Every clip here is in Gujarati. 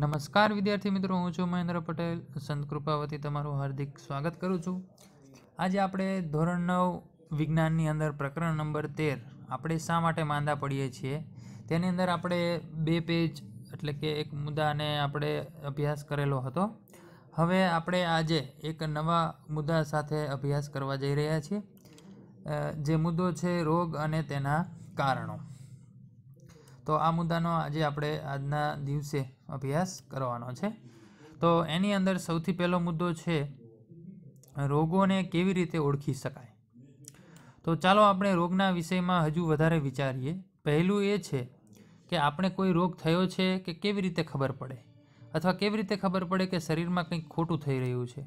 નમસ્કાર વિદ્યાર્થી મિત્રો હું છું મહેન્દ્ર પટેલ સંત કૃપાવતી તમારું હાર્દિક સ્વાગત કરું છું આજે આપણે ધોરણ નવ વિજ્ઞાનની અંદર પ્રકરણ નંબર તેર આપણે શા માટે માંદા પડીએ છીએ તેની અંદર આપણે બે પેજ એટલે કે એક મુદ્દાને આપણે અભ્યાસ કરેલો હતો હવે આપણે આજે એક નવા મુદ્દા સાથે અભ્યાસ કરવા જઈ રહ્યા છીએ જે મુદ્દો છે રોગ અને તેના કારણો તો આ મુદ્દાનો આજે આપણે આજના દિવસે અભ્યાસ કરવાનો છે તો એની અંદર સૌથી પહેલો મુદ્દો છે રોગોને કેવી રીતે ઓળખી શકાય તો ચાલો આપણે રોગના વિષયમાં હજુ વધારે વિચારીએ પહેલું એ છે કે આપણે કોઈ રોગ થયો છે કે કેવી રીતે ખબર પડે અથવા કેવી રીતે ખબર પડે કે શરીરમાં કંઈક ખોટું થઈ રહ્યું છે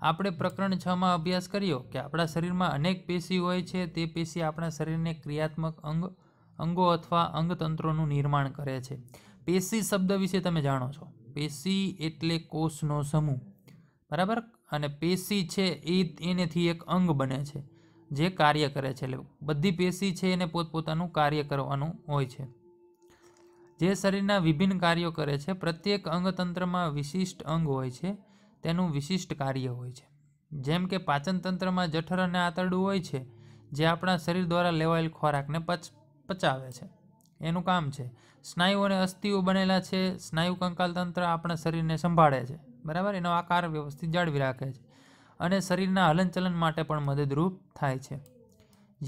આપણે પ્રકરણ છમાં અભ્યાસ કર્યો કે આપણા શરીરમાં અનેક પેશી હોય છે તે પેશી આપણા શરીરને ક્રિયાત્મક અંગ અંગો અથવા અંગતંત્રોનું નિર્માણ કરે છે પેશી શબ્દ વિશે તમે જાણો છો પેશી એટલે કોષનો સમૂહ બરાબર અને પેશી છે એ એનેથી એક અંગ બને છે જે કાર્ય કરે છે એટલે બધી પેશી છે એને પોતપોતાનું કાર્ય કરવાનું હોય છે જે શરીરના વિભિન્ન કાર્યો કરે છે પ્રત્યેક અંગતંત્રમાં વિશિષ્ટ અંગ હોય છે તેનું વિશિષ્ટ કાર્ય હોય છે જેમ કે પાચનતંત્રમાં જઠર અને આંતરડું હોય છે જે આપણા શરીર દ્વારા લેવાયેલ ખોરાકને પચ પચાવે છે એનું કામ છે સ્નાયુ અને અસ્થિઓ બનેલા છે સ્નાયુ કંકાલ તંત્ર આપણા શરીરને સંભાળે છે બરાબર એનો આકાર વ્યવસ્થિત જાળવી રાખે છે અને શરીરના હલનચલન માટે પણ મદદરૂપ થાય છે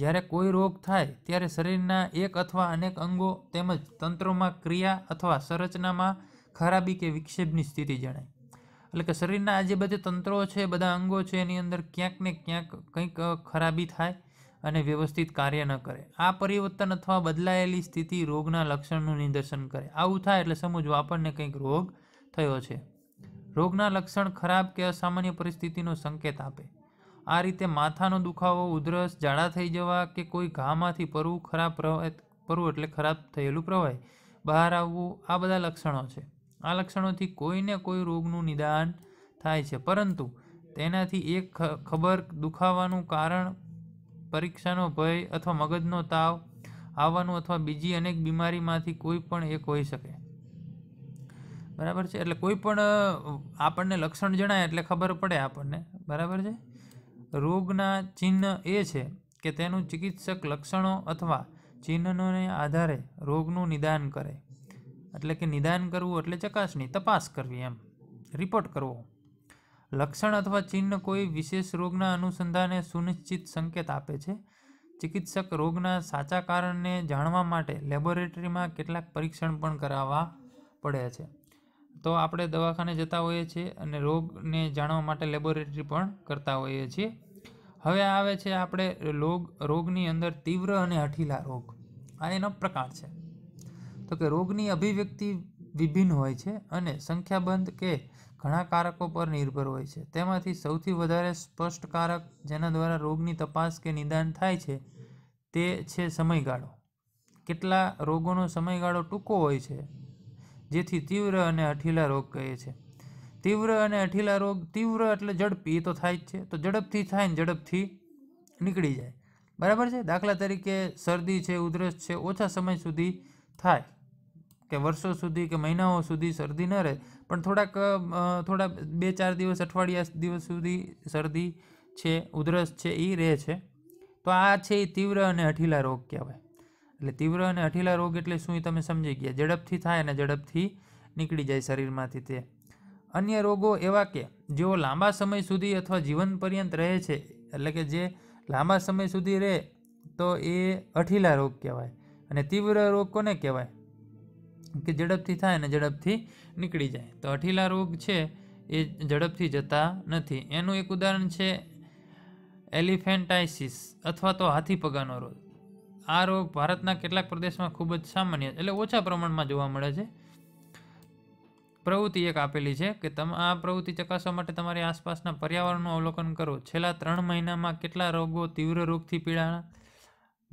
જ્યારે કોઈ રોગ થાય ત્યારે શરીરના એક અથવા અનેક અંગો તેમજ તંત્રોમાં ક્રિયા અથવા સંરચનામાં ખરાબી કે વિક્ષેપની સ્થિતિ જણાય એટલે કે શરીરના આ જે બધા તંત્રો છે બધા અંગો છે એની અંદર ક્યાંક ને ક્યાંક કંઈક ખરાબી થાય અને વ્યવસ્થિત કાર્ય ન કરે આ પરિવર્તન અથવા બદલાયેલી સ્થિતિ રોગના લક્ષણનું નિદર્શન કરે આવું થાય એટલે સમજવું આપણને કંઈક રોગ થયો છે રોગના લક્ષણ ખરાબ કે અસામાન્ય પરિસ્થિતિનો સંકેત આપે આ રીતે માથાનો દુખાવો ઉધરસ જાડા થઈ જવા કે કોઈ ઘામાંથી પરવું ખરાબ પ્રવાહ પરવું એટલે ખરાબ થયેલું પ્રવાહ બહાર આવવું આ બધા લક્ષણો છે આ લક્ષણોથી કોઈને કોઈ રોગનું નિદાન થાય છે પરંતુ તેનાથી એક ખબર દુખાવાનું કારણ પરીક્ષાનો ભય અથવા મગજનો તાવ આવવાનું અથવા બીજી અનેક બીમારીમાંથી કોઈ પણ એક હોઈ શકે બરાબર છે એટલે કોઈ પણ આપણને લક્ષણ જણાય એટલે ખબર પડે આપણને બરાબર છે રોગના ચિહ્ન એ છે કે તેનું ચિકિત્સક લક્ષણો અથવા ચિહ્નોને આધારે રોગનું નિદાન કરે એટલે કે નિદાન કરવું એટલે ચકાસણી તપાસ કરવી એમ રિપોર્ટ કરવો લક્ષણ અથવા ચિહ્ન કોઈ વિશેષ રોગના અનુસંધાને સુનિશ્ચિત સંકેત આપે છે ચિકિત્સક રોગના સાચા કારણને જાણવા માટે લેબોરેટરીમાં કેટલાક પરીક્ષણ પણ કરાવવા પડે છે તો આપણે દવાખાને જતા હોઈએ છીએ અને રોગને જાણવા માટે લેબોરેટરી પણ કરતા હોઈએ છીએ હવે આવે છે આપણે રોગ રોગની અંદર તીવ્ર અને હઠીલા રોગ આ એનો પ્રકાર છે તો કે રોગની અભિવ્યક્તિ વિભિન્ન હોય છે અને સંખ્યાબંધ કે ઘણા કારકો પર નિર્ભર હોય છે તેમાંથી સૌથી વધારે સ્પષ્ટ કારક જેના દ્વારા રોગની તપાસ કે નિદાન થાય છે તે છે સમયગાળો કેટલા રોગોનો સમયગાળો ટૂંકો હોય છે જેથી તીવ્ર અને અઠીલા રોગ કહે છે તીવ્ર અને અઠીલા રોગ તીવ્ર એટલે ઝડપી તો થાય જ છે તો ઝડપથી થાય ને ઝડપથી નીકળી જાય બરાબર છે દાખલા તરીકે શરદી છે ઉધરસ છે ઓછા સમય સુધી થાય કે વર્ષો સુધી કે મહિનાઓ સુધી શરદી ન રહે પણ થોડાક થોડા બે ચાર દિવસ અઠવાડિયા દિવસ સુધી શરદી છે ઉધરસ છે એ રહે છે તો આ છે એ તીવ્ર અને અઠીલા રોગ કહેવાય એટલે તીવ્ર અને અઠીલા રોગ એટલે શું એ તમે સમજી ગયા ઝડપથી થાય અને ઝડપથી નીકળી જાય શરીરમાંથી તે અન્ય રોગો એવા કે જેઓ લાંબા સમય સુધી અથવા જીવન પર્યંત રહે છે એટલે કે જે લાંબા સમય સુધી રહે તો એ અઠીલા રોગ કહેવાય અને તીવ્ર રોગ કોને કહેવાય કે ઝડપથી થાય અને ઝડપથી નીકળી જાય તો અઠીલા રોગ છે એ ઝડપથી જતા નથી એનું એક ઉદાહરણ છે એલિફેન્ટાઇસિસ અથવા તો હાથીપગાનો રોગ આ રોગ ભારતના કેટલાક પ્રદેશમાં ખૂબ જ સામાન્ય એટલે ઓછા પ્રમાણમાં જોવા મળે છે પ્રવૃત્તિ એક આપેલી છે કે તમે આ પ્રવૃત્તિ ચકાસવા માટે તમારી આસપાસના પર્યાવરણનું અવલોકન કરો છેલ્લા ત્રણ મહિનામાં કેટલા રોગો તીવ્ર રોગથી પીડાણા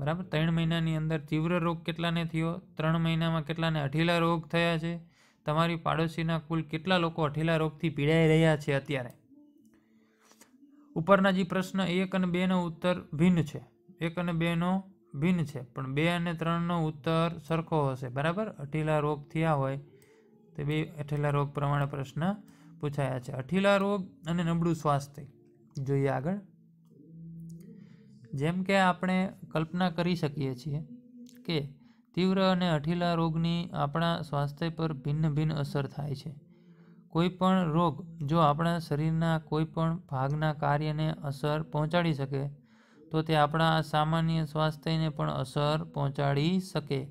બરાબર ત્રણ મહિનાની અંદર તીવ્ર રોગ કેટલાને થયો ત્રણ મહિનામાં કેટલાને અઢીલા રોગ થયા છે તમારી પાડોશીના કુલ કેટલા લોકો અઠીલા રોગથી પીડાઈ રહ્યા છે અત્યારે ઉપરના જે પ્રશ્ન એક અને બેનો ઉત્તર ભિન્ન છે એક અને બેનો ભિન્ન છે પણ બે અને ત્રણનો ઉત્તર સરખો હશે બરાબર અઠીલા રોગ થયા હોય તે બે અઠીલા રોગ પ્રમાણે પ્રશ્ન પૂછાયા છે અઠીલા રોગ અને નબળું સ્વાસ્થ્ય જોઈએ આગળ જેમ કે આપણે કલ્પના કરી શકીએ છીએ કે તીવ્ર અને અઠીલા રોગની આપણા સ્વાસ્થ્ય પર ભિન્ન ભિન્ન અસર થાય છે કોઈ પણ રોગ જો આપણા શરીરના કોઈ પણ ભાગના કાર્યને અસર પહોંચાડી શકે તો તે આપણા સામાન્ય સ્વાસ્થ્યને પણ અસર પહોંચાડી શકે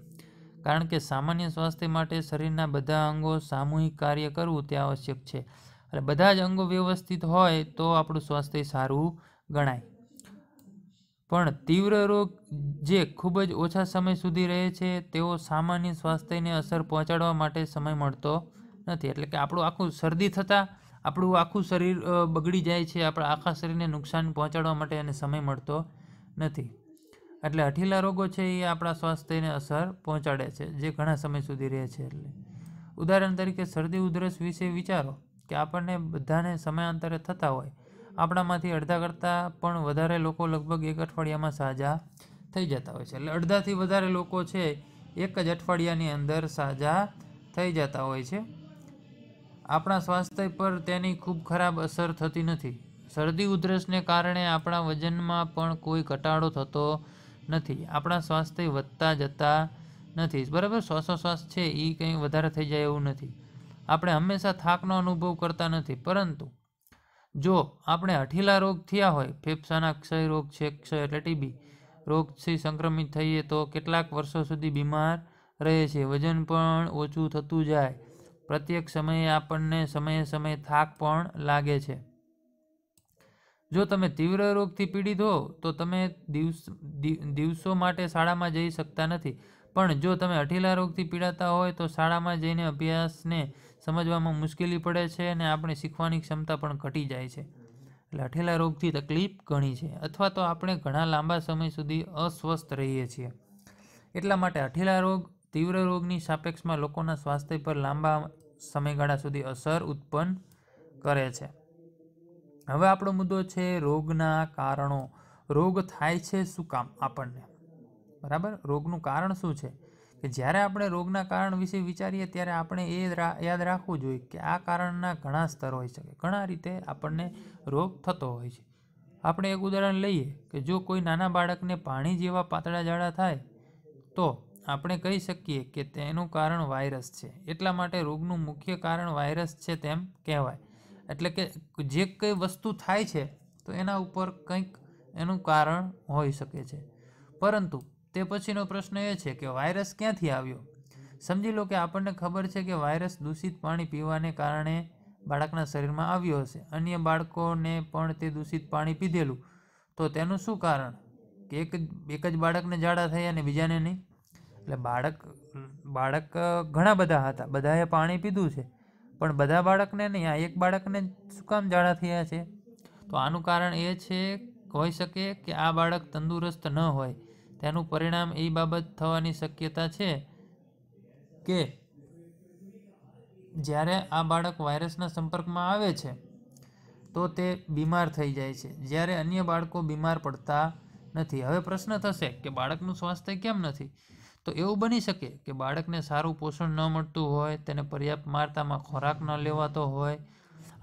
કારણ કે સામાન્ય સ્વાસ્થ્ય માટે શરીરના બધા અંગો સામૂહિક કાર્ય કરવું તે આવશ્યક છે એટલે બધા જ અંગો વ્યવસ્થિત હોય તો આપણું સ્વાસ્થ્ય સારું ગણાય પણ તીવ્ર રોગ જે ખૂબ જ ઓછા સમય સુધી રહે છે તેઓ સામાન્ય સ્વાસ્થ્યને અસર પહોંચાડવા માટે સમય મળતો નથી એટલે કે આપણું આખું શરદી થતાં આપણું આખું શરીર બગડી જાય છે આપણા આખા શરીરને નુકસાન પહોંચાડવા માટે એને સમય મળતો નથી એટલે અઠીલા રોગો છે એ આપણા સ્વાસ્થ્યને અસર પહોંચાડે છે જે ઘણા સમય સુધી રહે છે એટલે ઉદાહરણ તરીકે શરદી ઉધરસ વિશે વિચારો કે આપણને બધાને સમયાંતરે થતા હોય આપણામાંથી અડધા કરતાં પણ વધારે લોકો લગભગ એક અઠવાડિયામાં સાજા થઈ જતા હોય છે એટલે અડધાથી વધારે લોકો છે એક જ અઠવાડિયાની અંદર સાજા થઈ જતા હોય છે આપણા સ્વાસ્થ્ય પર તેની ખૂબ ખરાબ અસર થતી નથી શરદી ઉધરસને કારણે આપણા વજનમાં પણ કોઈ ઘટાડો થતો નથી આપણા સ્વાસ્થ્ય વધતા જતા નથી બરાબર શ્વાસોશ્વાસ છે એ કંઈ વધારે થઈ જાય એવું નથી આપણે હંમેશા થાકનો અનુભવ કરતા નથી પરંતુ જો આપણે અઠીલા રોગ થયા હોય ફેફસાના ક્ષય રોગ છે ક્ષય એટલે ટીબી રોગથી સંક્રમિત થઈએ તો કેટલાક વર્ષો સુધી બીમાર રહે છે વજન પણ ઓછું થતું જાય પ્રત્યેક સમયે આપણને સમયે સમયે થાક પણ લાગે છે જો તમે તીવ્ર રોગથી પીડિત હો તો તમે દિવસ દિવસો માટે શાળામાં જઈ શકતા નથી પણ જો તમે અઠીલા રોગથી પીડાતા હોય તો શાળામાં જઈને અભ્યાસને સમજવામાં મુશ્કેલી પડે છે અને આપણે શીખવાની ક્ષમતા પણ ઘટી જાય છે લાઠેલા રોગથી તકલીફ ઘણી છે અથવા તો આપણે ઘણા લાંબા સમય સુધી અસ્વસ્થ રહીએ છીએ એટલા માટે હઠેલા રોગ તીવ્ર રોગની સાપેક્ષમાં લોકોના સ્વાસ્થ્ય પર લાંબા સમયગાળા સુધી અસર ઉત્પન્ન કરે છે હવે આપણો મુદ્દો છે રોગના કારણો રોગ થાય છે શું કામ આપણને બરાબર રોગનું કારણ શું છે કે જ્યારે આપણે રોગના કારણ વિશે વિચારીએ ત્યારે આપણે એ યાદ રાખવું જોઈએ કે આ કારણના ઘણા સ્તર હોઈ શકે ઘણા રીતે આપણને રોગ થતો હોય છે આપણે એક ઉદાહરણ લઈએ કે જો કોઈ નાના બાળકને પાણી જેવા પાતળા જાડા થાય તો આપણે કહી શકીએ કે તેનું કારણ વાયરસ છે એટલા માટે રોગનું મુખ્ય કારણ વાયરસ છે તેમ કહેવાય એટલે કે જે કંઈ વસ્તુ થાય છે તો એના ઉપર કંઈક એનું કારણ હોઈ શકે છે પરંતુ તે પછીનો પ્રશ્ન એ છે કે વાયરસ ક્યાંથી આવ્યો સમજી લો કે આપણને ખબર છે કે વાયરસ દૂષિત પાણી પીવાને કારણે બાળકના શરીરમાં આવ્યો હશે અન્ય બાળકોને પણ તે દૂષિત પાણી પીધેલું તો તેનું શું કારણ કે એક એક જ બાળકને જાડા થયા ને બીજાને નહીં એટલે બાળક બાળક ઘણા બધા હતા બધાએ પાણી પીધું છે પણ બધા બાળકને નહીં આ એક બાળકને શું કામ ઝાડા થયા છે તો આનું કારણ એ છે હોઈ શકે કે આ બાળક તંદુરસ્ત ન હોય તેનું પરિણામ એ બાબત થવાની શક્યતા છે કે જ્યારે આ બાળક વાયરસના સંપર્કમાં આવે છે તો તે બીમાર થઈ જાય છે જ્યારે અન્ય બાળકો બીમાર પડતા નથી હવે પ્રશ્ન થશે કે બાળકનું સ્વાસ્થ્ય કેમ નથી તો એવું બની શકે કે બાળકને સારું પોષણ ન મળતું હોય તેને પર્યાપ્ત માત્રામાં ખોરાક ન લેવાતો હોય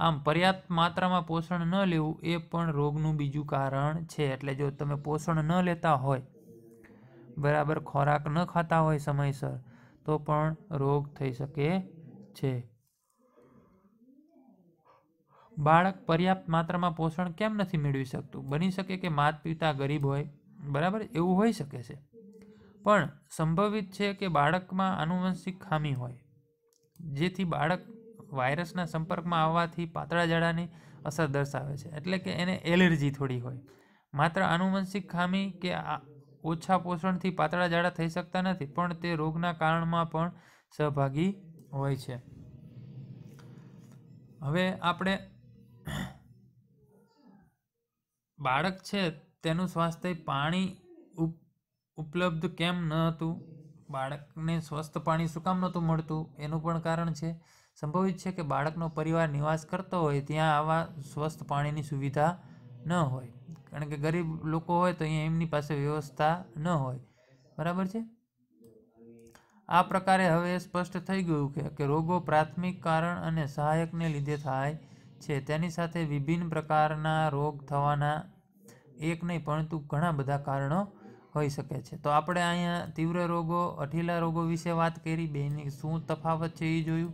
આમ પર્યાપ્ત માત્રામાં પોષણ ન લેવું એ પણ રોગનું બીજું કારણ છે એટલે જો તમે પોષણ ન લેતા હોય બરાબર ખોરાક ન ખાતા હોય સમયસર તો પણ રોગ થઈ શકે છે બાળક પર્યાપ્ત માત્રામાં પોષણ કેમ નથી મેળવી શકતું બની શકે કે માત પિતા ગરીબ હોય બરાબર એવું હોઈ શકે છે પણ સંભવિત છે કે બાળકમાં આનુવંશિક ખામી હોય જેથી બાળક વાયરસના સંપર્કમાં આવવાથી પાતળા જાડાની અસર દર્શાવે છે એટલે કે એને એલર્જી થોડી હોય માત્ર આનુવંશિક ખામી કે ઓછા પોષણથી પાતળા જાડા થઈ શકતા નથી પણ તે રોગના કારણમાં પણ સહભાગી હોય છે હવે આપણે બાળક છે તેનું સ્વાસ્થ્ય પાણી ઉપલબ્ધ કેમ ન હતું બાળકને સ્વસ્થ પાણી શું કામ નહોતું મળતું એનું પણ કારણ છે સંભવિત છે કે બાળકનો પરિવાર નિવાસ કરતો હોય ત્યાં આવા સ્વસ્થ પાણીની સુવિધા ન હોય કારણ કે ગરીબ લોકો હોય તો અહીંયા એમની પાસે વ્યવસ્થા ન હોય બરાબર છે આ પ્રકારે હવે સ્પષ્ટ થઈ ગયું કે કે રોગો પ્રાથમિક કારણ અને સહાયકને લીધે થાય છે તેની સાથે વિભિન્ન પ્રકારના રોગ થવાના એક નહીં પરંતુ ઘણા બધા કારણો હોઈ શકે છે તો આપણે અહીંયા તીવ્ર રોગો અઠીલા રોગો વિશે વાત કરી બેની શું તફાવત છે એ જોયું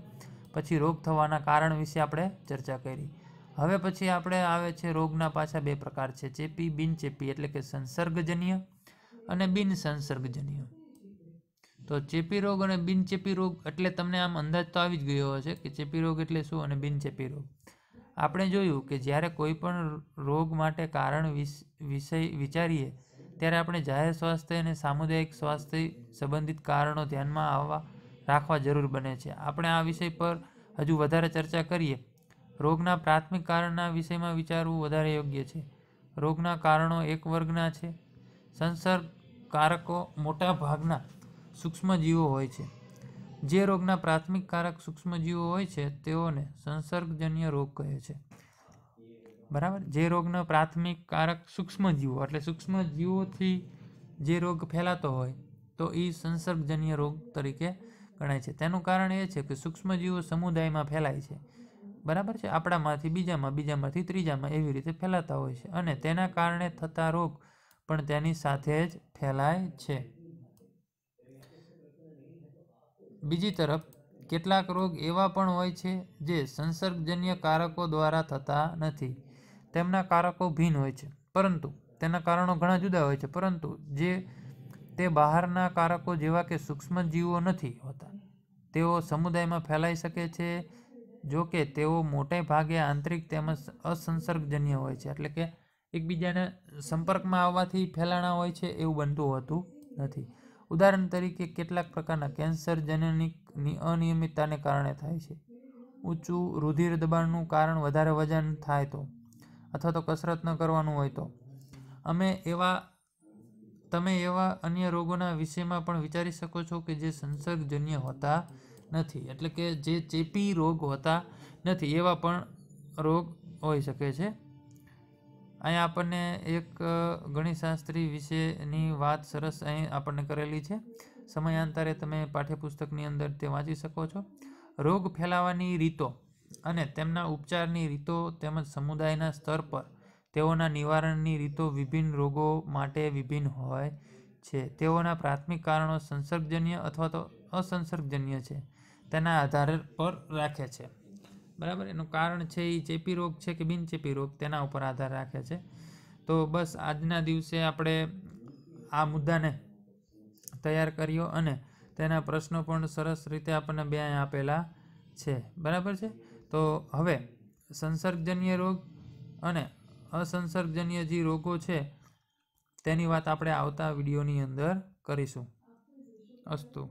પછી રોગ થવાના કારણ વિશે આપણે ચર્ચા કરી હવે પછી આપણે આવે છે રોગના પાછા બે પ્રકાર છે ચેપી બિનચેપી એટલે કે સંસર્ગજન્ય અને બિનસંસર્ગજન્ય તો ચેપી રોગ અને બિનચેપી રોગ એટલે તમને આમ અંદાજ તો આવી જ ગયો હશે કે ચેપી રોગ એટલે શું અને બિનચેપી રોગ આપણે જોયું કે જ્યારે કોઈ પણ રોગ માટે કારણ વિષય વિચારીએ ત્યારે આપણે જાહેર સ્વાસ્થ્ય અને સામુદાયિક સ્વાસ્થ્ય સંબંધિત કારણો ધ્યાનમાં આવવા રાખવા જરૂર બને છે આપણે આ વિષય પર હજુ વધારે ચર્ચા કરીએ રોગના પ્રાથમિક કારણના વિષયમાં વિચારવું વધારે યોગ્ય છે રોગના કારણો એક વર્ગના છે સંસર્ગકારકો મોટા ભાગના સૂક્ષ્મજીવો હોય છે જે રોગના પ્રાથમિક કારક સૂક્ષ્મજીવો હોય છે તેઓને સંસર્ગજન્ય રોગ કહે છે બરાબર જે રોગના પ્રાથમિક કારક સૂક્ષ્મજીવો એટલે સૂક્ષ્મજીવોથી જે રોગ ફેલાતો હોય તો એ સંસર્ગજન્ય રોગ તરીકે ગણાય છે તેનું કારણ એ છે કે સૂક્ષ્મજીવો સમુદાયમાં ફેલાય છે બરાબર છે આપણામાંથી બીજામાં બીજામાંથી ત્રીજામાં એવી રીતે ફેલાતા હોય છે અને તેના કારણે થતા રોગ પણ તેની સાથે જ ફેલાય છે બીજી તરફ કેટલાક રોગ એવા પણ હોય છે જે સંસર્ગજન્ય કારકો દ્વારા થતા નથી તેમના કારકો ભિન્ન હોય છે પરંતુ તેના કારણો ઘણા જુદા હોય છે પરંતુ જે તે બહારના કારકો જેવા કે સૂક્ષ્મજીવો નથી હોતા તેઓ સમુદાયમાં ફેલાઈ શકે છે જો કે તેઓ મોટે ભાગે આંતરિક તેમજ અસંસર્ગજન્ય હોય છે એટલે કે એકબીજાને સંપર્કમાં આવવાથી ફેલાણા હોય છે એવું બનતું હોતું નથી ઉદાહરણ તરીકે કેટલાક પ્રકારના કેન્સર જનનિકની અનિયમિતતાને કારણે થાય છે ઊંચું રુધિર દબાણનું કારણ વધારે વજન થાય તો અથવા તો કસરત ન કરવાનું હોય તો અમે એવા તમે એવા અન્ય રોગોના વિષયમાં પણ વિચારી શકો છો કે જે સંસર્ગજન્ય હોતા નથી એટલે કે જે ચેપી રોગ હોતા નથી એવા પણ રોગ હોઈ શકે છે અહીંયા આપણને એક ગણિતશાસ્ત્રી વિશેની વાત સરસ અહીં આપણને કરેલી છે સમયાંતરે તમે પાઠ્યપુસ્તકની અંદર તે વાંચી શકો છો રોગ ફેલાવાની રીતો અને તેમના ઉપચારની રીતો તેમજ સમુદાયના સ્તર પર તેઓના નિવારણની રીતો વિભિન્ન રોગો માટે વિભિન્ન હોય છે તેઓના પ્રાથમિક કારણો સંસર્ગજન્ય અથવા તો અસંસર્ગજન્ય છે તેના આધાર પર રાખે છે બરાબર એનું કારણ છે એ ચેપી રોગ છે કે બિનચેપી રોગ તેના ઉપર આધાર રાખે છે તો બસ આજના દિવસે આપણે આ મુદ્દાને તૈયાર કર્યો અને તેના પ્રશ્નો પણ સરસ રીતે આપણને બે આપેલા છે બરાબર છે તો હવે સંસર્ગજન્ય રોગ અને અસંસર્ગજન્ય જે રોગો છે તેની વાત આપણે આવતા વિડીયોની અંદર કરીશું અસ્તુ